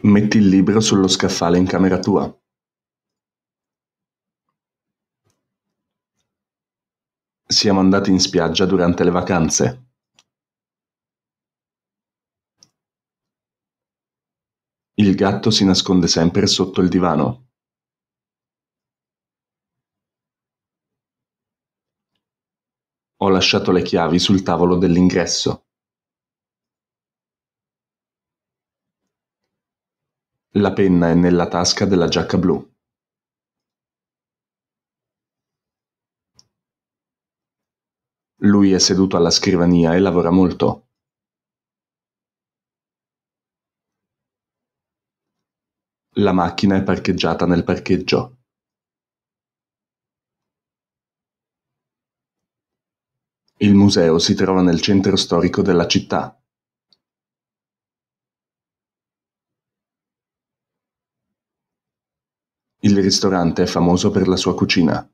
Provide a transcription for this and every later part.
Metti il libro sullo scaffale in camera tua. Siamo andati in spiaggia durante le vacanze. Il gatto si nasconde sempre sotto il divano. Ho lasciato le chiavi sul tavolo dell'ingresso. La penna è nella tasca della giacca blu. Lui è seduto alla scrivania e lavora molto. La macchina è parcheggiata nel parcheggio. Il museo si trova nel centro storico della città. Il ristorante è famoso per la sua cucina.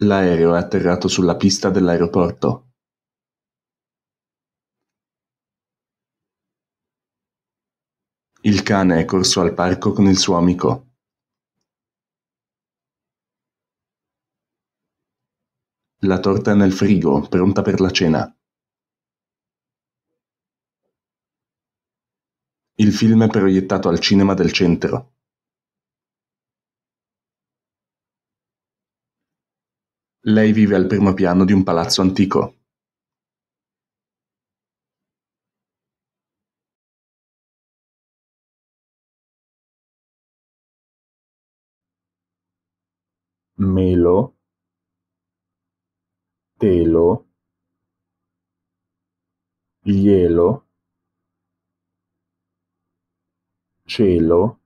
L'aereo è atterrato sulla pista dell'aeroporto. Il cane è corso al parco con il suo amico. La torta è nel frigo, pronta per la cena. Il film è proiettato al Cinema del Centro. Lei vive al primo piano di un palazzo antico. Melo, telo, glielo. cielo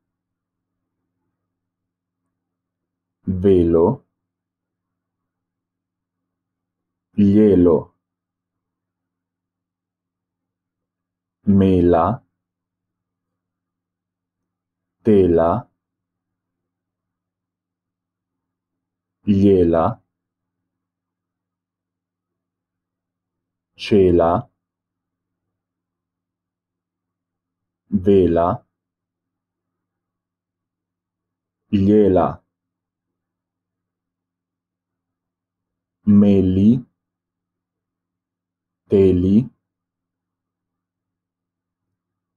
velo glielo mela tela gliela cela vela Gliela meli, teli,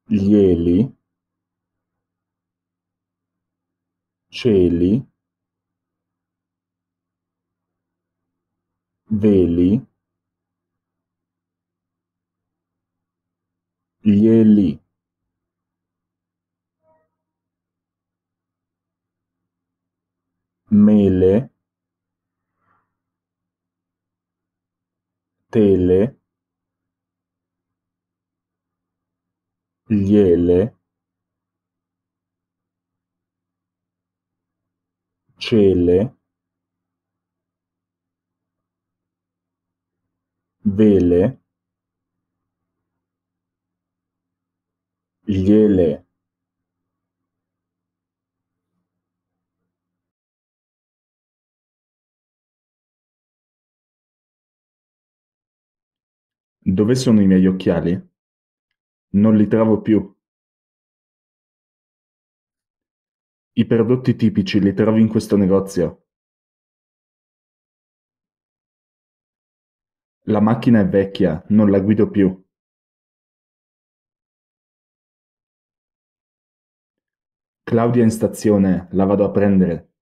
glieli, celi, veli, glieli. mele, tele, liele, cele, vele, liele. Dove sono i miei occhiali? Non li trovo più. I prodotti tipici li trovi in questo negozio. La macchina è vecchia, non la guido più. Claudia è in stazione, la vado a prendere.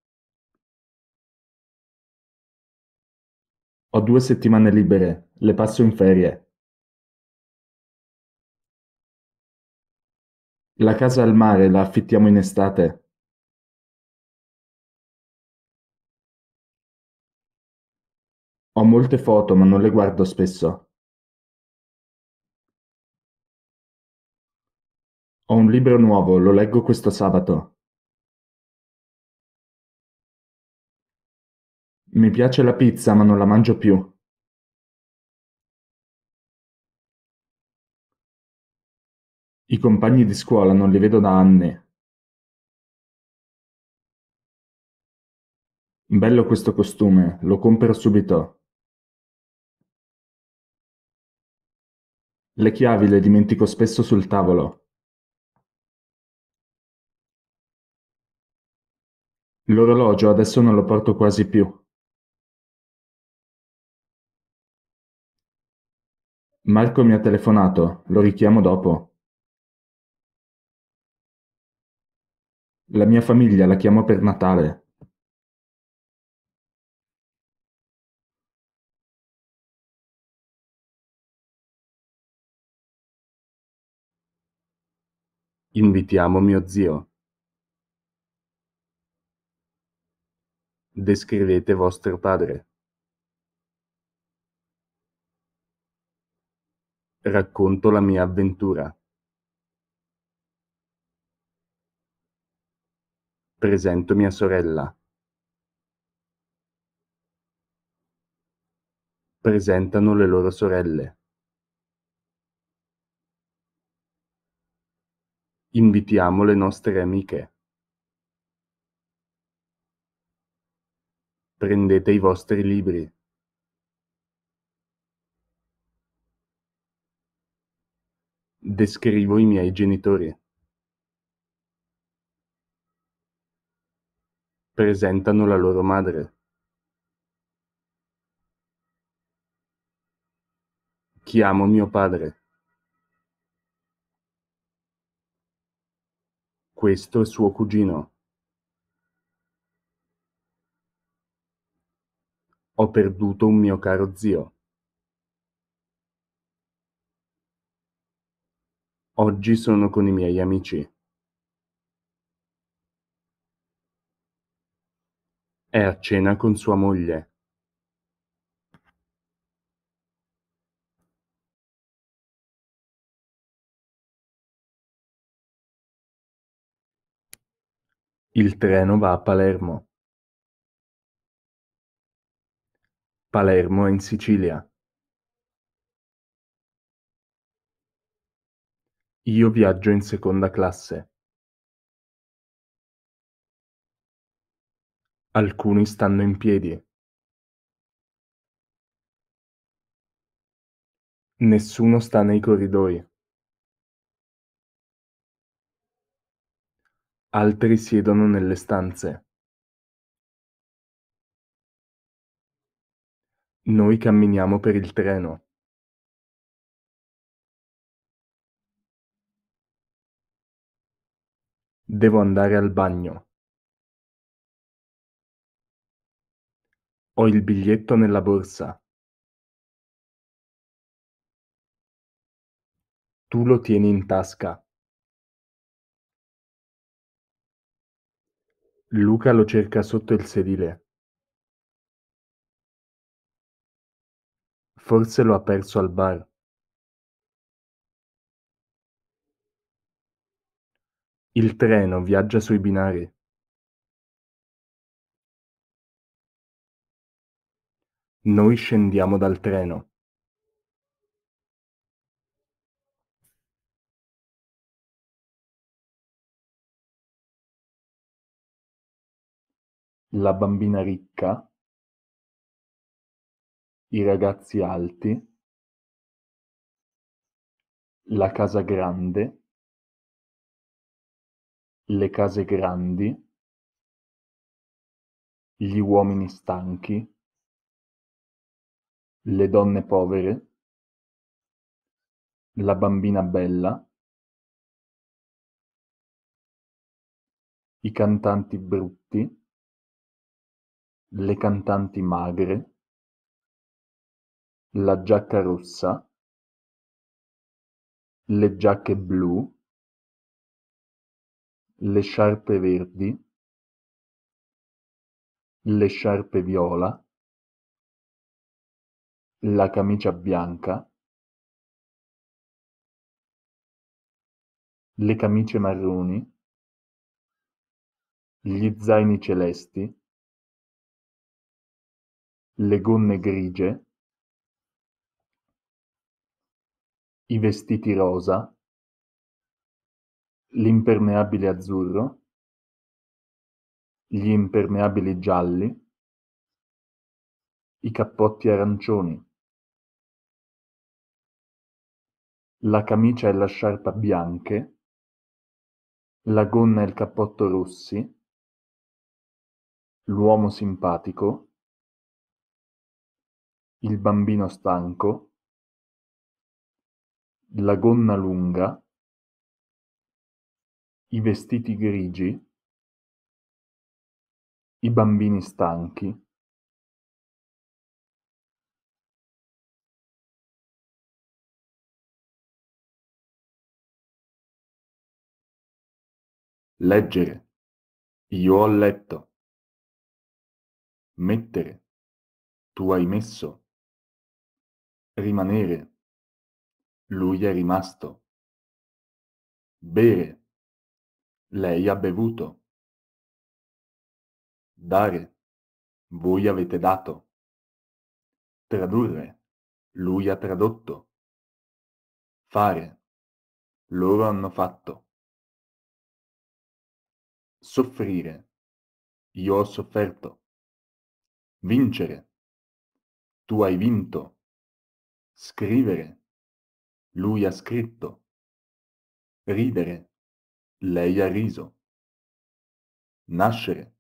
Ho due settimane libere, le passo in ferie. La casa al mare la affittiamo in estate? Ho molte foto ma non le guardo spesso. Ho un libro nuovo, lo leggo questo sabato. Mi piace la pizza ma non la mangio più. I compagni di scuola non li vedo da anni. Bello questo costume, lo compro subito. Le chiavi le dimentico spesso sul tavolo. L'orologio adesso non lo porto quasi più. Marco mi ha telefonato, lo richiamo dopo. La mia famiglia la chiamò per Natale. Invitiamo mio zio. Descrivete vostro padre. Racconto la mia avventura. Presento mia sorella. Presentano le loro sorelle. Invitiamo le nostre amiche. Prendete i vostri libri. Descrivo i miei genitori. presentano la loro madre. Chiamo mio padre. Questo è suo cugino. Ho perduto un mio caro zio. Oggi sono con i miei amici. È a cena con sua moglie. Il treno va a Palermo. Palermo è in Sicilia. Io viaggio in seconda classe. Alcuni stanno in piedi. Nessuno sta nei corridoi. Altri siedono nelle stanze. Noi camminiamo per il treno. Devo andare al bagno. Ho il biglietto nella borsa. Tu lo tieni in tasca. Luca lo cerca sotto il sedile. Forse lo ha perso al bar. Il treno viaggia sui binari. Noi scendiamo dal treno. La bambina ricca, i ragazzi alti, la casa grande, le case grandi, gli uomini stanchi, le donne povere, la bambina bella, i cantanti brutti, le cantanti magre, la giacca rossa, le giacche blu, le sciarpe verdi, le sciarpe viola, la camicia bianca, le camicie marroni, gli zaini celesti, le gonne grigie, i vestiti rosa, l'impermeabile azzurro, gli impermeabili gialli, i cappotti arancioni. la camicia e la sciarpa bianche, la gonna e il cappotto rossi, l'uomo simpatico, il bambino stanco, la gonna lunga, i vestiti grigi, i bambini stanchi, Leggere. Io ho letto. Mettere. Tu hai messo. Rimanere. Lui è rimasto. Bere. Lei ha bevuto. Dare. Voi avete dato. Tradurre. Lui ha tradotto. Fare. Loro hanno fatto soffrire, io ho sofferto, vincere, tu hai vinto, scrivere, lui ha scritto, ridere, lei ha riso, nascere,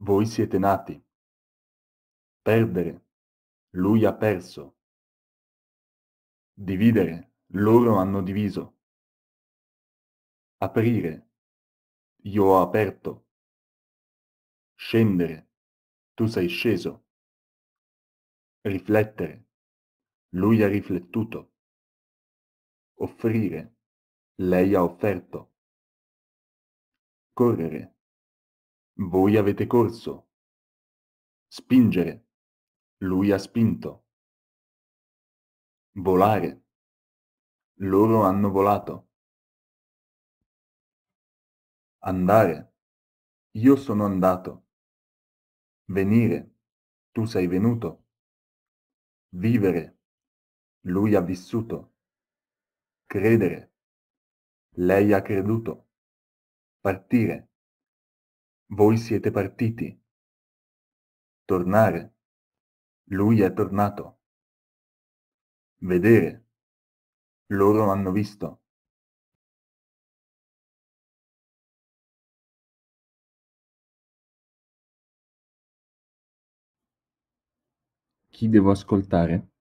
voi siete nati, perdere, lui ha perso, dividere, loro hanno diviso, aprire, io ho aperto. Scendere. Tu sei sceso. Riflettere. Lui ha riflettuto. Offrire. Lei ha offerto. Correre. Voi avete corso. Spingere. Lui ha spinto. Volare. Loro hanno volato. Andare. Io sono andato. Venire. Tu sei venuto. Vivere. Lui ha vissuto. Credere. Lei ha creduto. Partire. Voi siete partiti. Tornare. Lui è tornato. Vedere. Loro hanno visto. Chi devo ascoltare?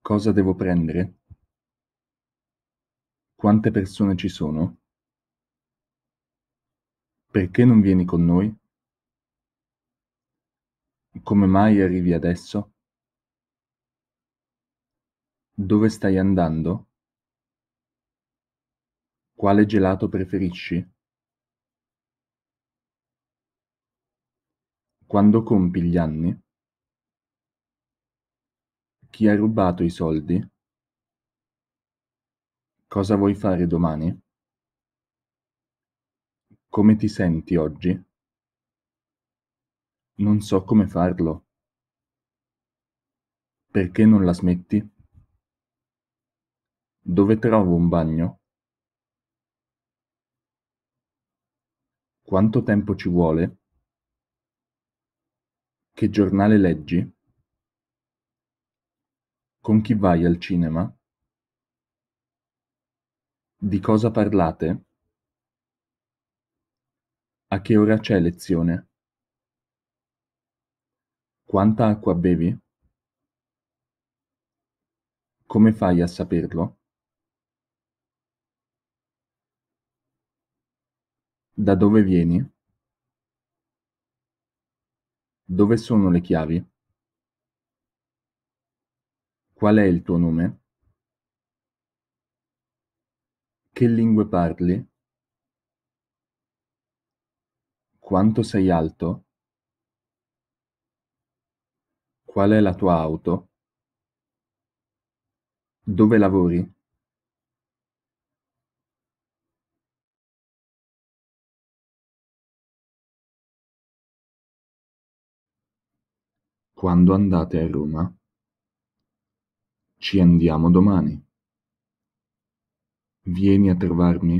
Cosa devo prendere? Quante persone ci sono? Perché non vieni con noi? Come mai arrivi adesso? Dove stai andando? Quale gelato preferisci? Quando compi gli anni? Chi ha rubato i soldi? Cosa vuoi fare domani? Come ti senti oggi? Non so come farlo. Perché non la smetti? Dove trovo un bagno? Quanto tempo ci vuole? Che giornale leggi? Con chi vai al cinema? Di cosa parlate? A che ora c'è lezione? Quanta acqua bevi? Come fai a saperlo? Da dove vieni? Dove sono le chiavi? Qual è il tuo nome? Che lingue parli? Quanto sei alto? Qual è la tua auto? Dove lavori? Quando andate a Roma? Ci andiamo domani. Vieni a trovarmi?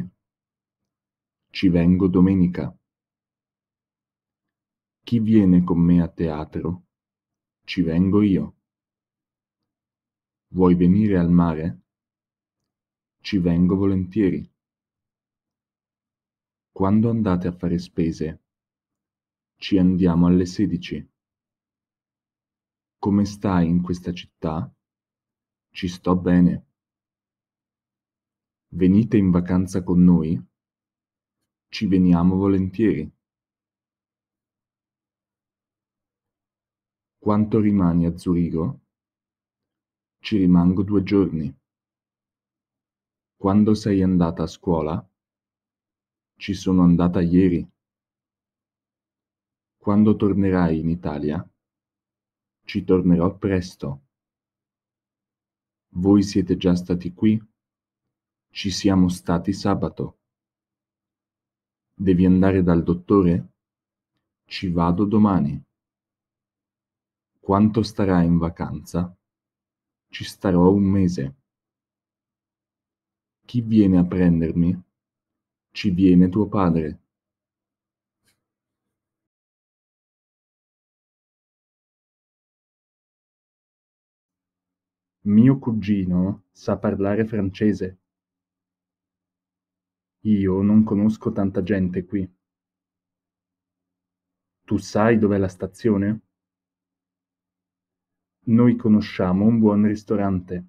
Ci vengo domenica. Chi viene con me a teatro? Ci vengo io. Vuoi venire al mare? Ci vengo volentieri. Quando andate a fare spese? Ci andiamo alle 16. Come stai in questa città? Ci sto bene. Venite in vacanza con noi? Ci veniamo volentieri. Quanto rimani a Zurigo? Ci rimango due giorni. Quando sei andata a scuola? Ci sono andata ieri. Quando tornerai in Italia? Ci tornerò presto. Voi siete già stati qui? Ci siamo stati sabato. Devi andare dal dottore? Ci vado domani. Quanto starai in vacanza? Ci starò un mese. Chi viene a prendermi? Ci viene tuo padre. Mio cugino sa parlare francese. Io non conosco tanta gente qui. Tu sai dov'è la stazione? Noi conosciamo un buon ristorante.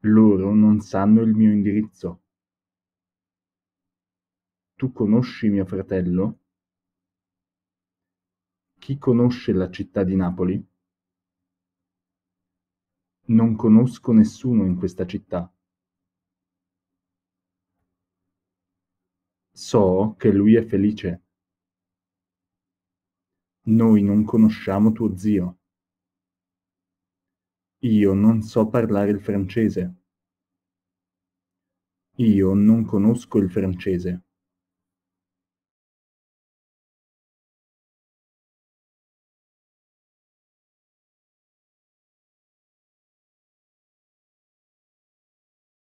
Loro non sanno il mio indirizzo. Tu conosci mio fratello? Chi conosce la città di Napoli? Non conosco nessuno in questa città. So che lui è felice. Noi non conosciamo tuo zio. Io non so parlare il francese. Io non conosco il francese.